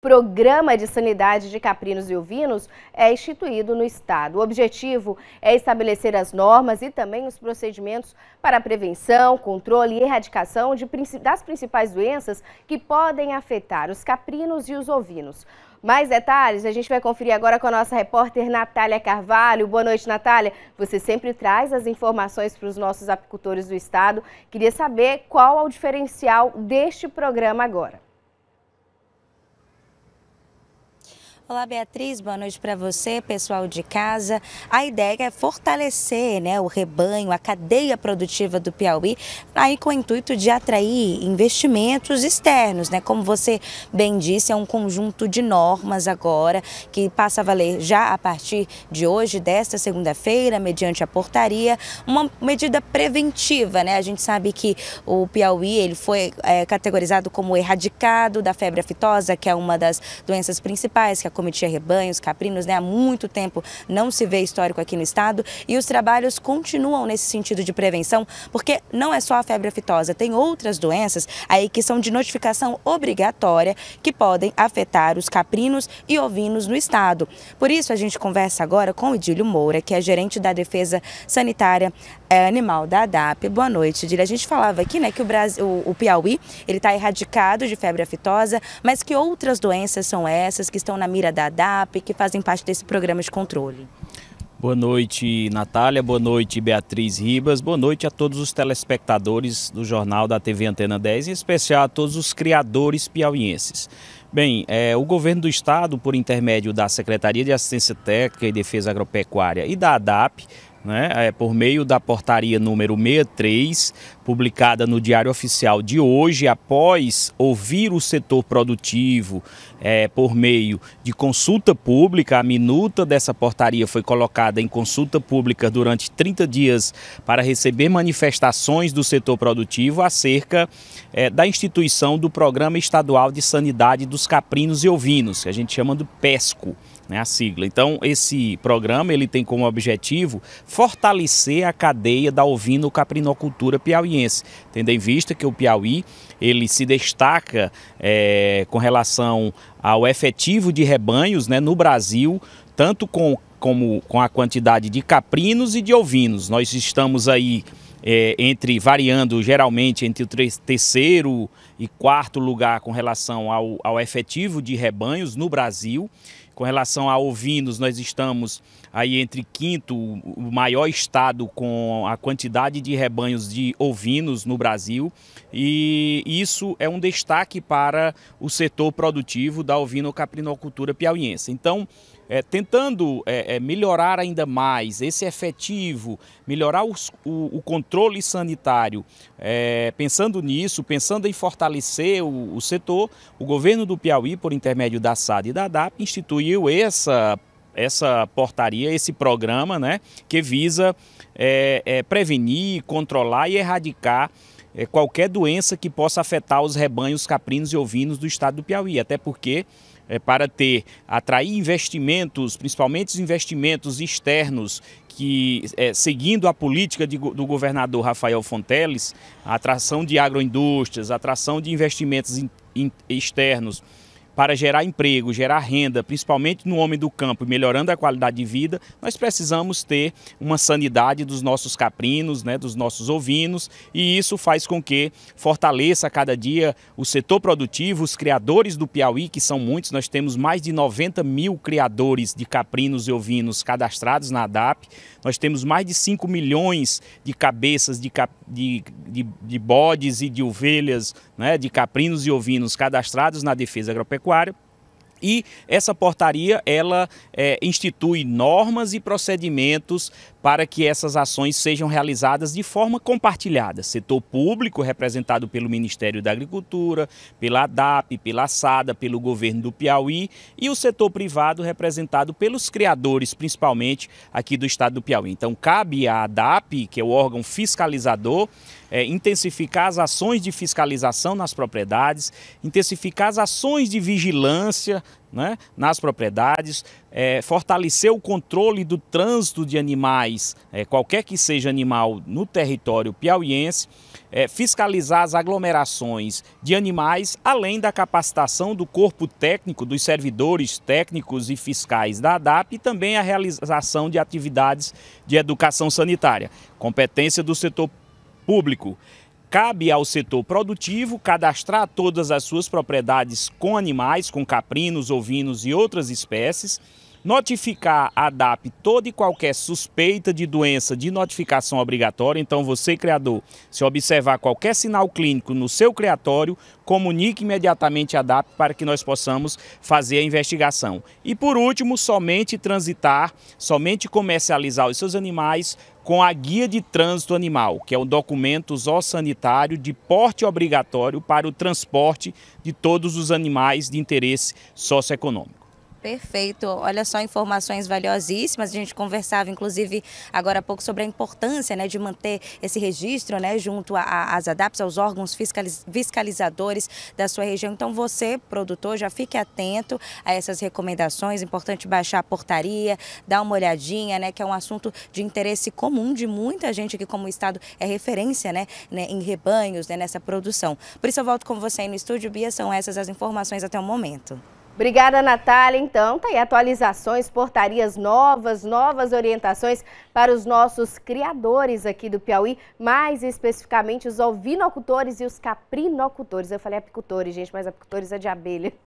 Programa de Sanidade de Caprinos e Ovinos é instituído no Estado. O objetivo é estabelecer as normas e também os procedimentos para a prevenção, controle e erradicação de, das principais doenças que podem afetar os caprinos e os ovinos. Mais detalhes a gente vai conferir agora com a nossa repórter Natália Carvalho. Boa noite, Natália. Você sempre traz as informações para os nossos apicultores do Estado. Queria saber qual é o diferencial deste programa agora. Olá, Beatriz, boa noite para você, pessoal de casa. A ideia é fortalecer né, o rebanho, a cadeia produtiva do Piauí, aí com o intuito de atrair investimentos externos. Né? Como você bem disse, é um conjunto de normas agora que passa a valer já a partir de hoje, desta segunda-feira, mediante a portaria, uma medida preventiva. Né? A gente sabe que o Piauí ele foi é, categorizado como erradicado da febre aftosa, que é uma das doenças principais que comitia rebanhos, caprinos, né? há muito tempo não se vê histórico aqui no estado e os trabalhos continuam nesse sentido de prevenção, porque não é só a febre aftosa, tem outras doenças aí que são de notificação obrigatória que podem afetar os caprinos e ovinos no estado. Por isso a gente conversa agora com o Idílio Moura, que é gerente da Defesa Sanitária eh, Animal da ADAP. Boa noite, Idílio. A gente falava aqui, né, que o Brasil, o Piauí, ele está erradicado de febre aftosa, mas que outras doenças são essas que estão na mira da ADAP, que fazem parte desse programa de controle. Boa noite, Natália. Boa noite, Beatriz Ribas. Boa noite a todos os telespectadores do Jornal da TV Antena 10, em especial a todos os criadores piauienses. Bem, é, o governo do estado, por intermédio da Secretaria de Assistência Técnica e Defesa Agropecuária e da ADAP, né, é, por meio da portaria número 63, publicada no Diário Oficial de hoje, após ouvir o setor produtivo é, por meio de consulta pública, a minuta dessa portaria foi colocada em consulta pública durante 30 dias para receber manifestações do setor produtivo acerca é, da instituição do Programa Estadual de Sanidade dos Caprinos e Ovinos, que a gente chama do PESCO né, a sigla. Então, esse programa ele tem como objetivo fortalecer a cadeia da ovino-caprinocultura piauiense, tendo em vista que o Piauí ele se destaca é, com relação ao efetivo de rebanhos né, no Brasil, tanto com, como, com a quantidade de caprinos e de ovinos. Nós estamos aí é, entre variando geralmente entre o terceiro e quarto lugar com relação ao, ao efetivo de rebanhos no Brasil com relação a ovinos, nós estamos aí entre quinto, o maior estado com a quantidade de rebanhos de ovinos no Brasil, e isso é um destaque para o setor produtivo da ovinocaprinocultura piauiense. Então, é, tentando é, é, melhorar ainda mais esse efetivo, melhorar os, o, o, controle sanitário, é, pensando nisso, pensando em fortalecer o, o setor, o governo do Piauí, por intermédio da SAD e da DAP, instituiu essa essa portaria, esse programa, né, que visa é, é, prevenir, controlar e erradicar é, qualquer doença que possa afetar os rebanhos caprinos e ovinos do estado do Piauí, até porque é, para ter, atrair investimentos, principalmente os investimentos externos, que é, seguindo a política de, do governador Rafael Fonteles, a atração de agroindústrias, a atração de investimentos in, in, externos, para gerar emprego, gerar renda, principalmente no homem do campo, melhorando a qualidade de vida, nós precisamos ter uma sanidade dos nossos caprinos, né, dos nossos ovinos, e isso faz com que fortaleça cada dia o setor produtivo, os criadores do Piauí, que são muitos, nós temos mais de 90 mil criadores de caprinos e ovinos cadastrados na ADAP, nós temos mais de 5 milhões de cabeças de, cap... de, de, de bodes e de ovelhas né, de caprinos e ovinos cadastrados na defesa agropecuária. E essa portaria ela é, institui normas e procedimentos para que essas ações sejam realizadas de forma compartilhada. Setor público, representado pelo Ministério da Agricultura, pela ADAP, pela SADA, pelo governo do Piauí, e o setor privado, representado pelos criadores, principalmente aqui do estado do Piauí. Então, cabe à ADAP, que é o órgão fiscalizador, é, intensificar as ações de fiscalização nas propriedades, intensificar as ações de vigilância né, nas propriedades, é, fortalecer o controle do trânsito de animais, é, qualquer que seja animal, no território piauiense, é, fiscalizar as aglomerações de animais, além da capacitação do corpo técnico, dos servidores técnicos e fiscais da ADAP e também a realização de atividades de educação sanitária, competência do setor público. Cabe ao setor produtivo cadastrar todas as suas propriedades com animais, com caprinos, ovinos e outras espécies notificar a DAP toda e qualquer suspeita de doença de notificação obrigatória. Então, você, criador, se observar qualquer sinal clínico no seu criatório, comunique imediatamente a DAP para que nós possamos fazer a investigação. E, por último, somente transitar, somente comercializar os seus animais com a Guia de Trânsito Animal, que é um documento zoossanitário de porte obrigatório para o transporte de todos os animais de interesse socioeconômico. Perfeito. Olha só, informações valiosíssimas. A gente conversava, inclusive, agora há pouco sobre a importância né, de manter esse registro né, junto às ADAPs, aos órgãos fiscaliz fiscalizadores da sua região. Então, você, produtor, já fique atento a essas recomendações. Importante baixar a portaria, dar uma olhadinha, né, que é um assunto de interesse comum de muita gente que, como o Estado, é referência né, né em rebanhos, né, nessa produção. Por isso, eu volto com você aí no estúdio, Bia. São essas as informações até o momento. Obrigada, Natália. Então, tá aí atualizações, portarias novas, novas orientações para os nossos criadores aqui do Piauí, mais especificamente os ovinocultores e os caprinocultores. Eu falei apicultores, gente, mas apicultores é de abelha.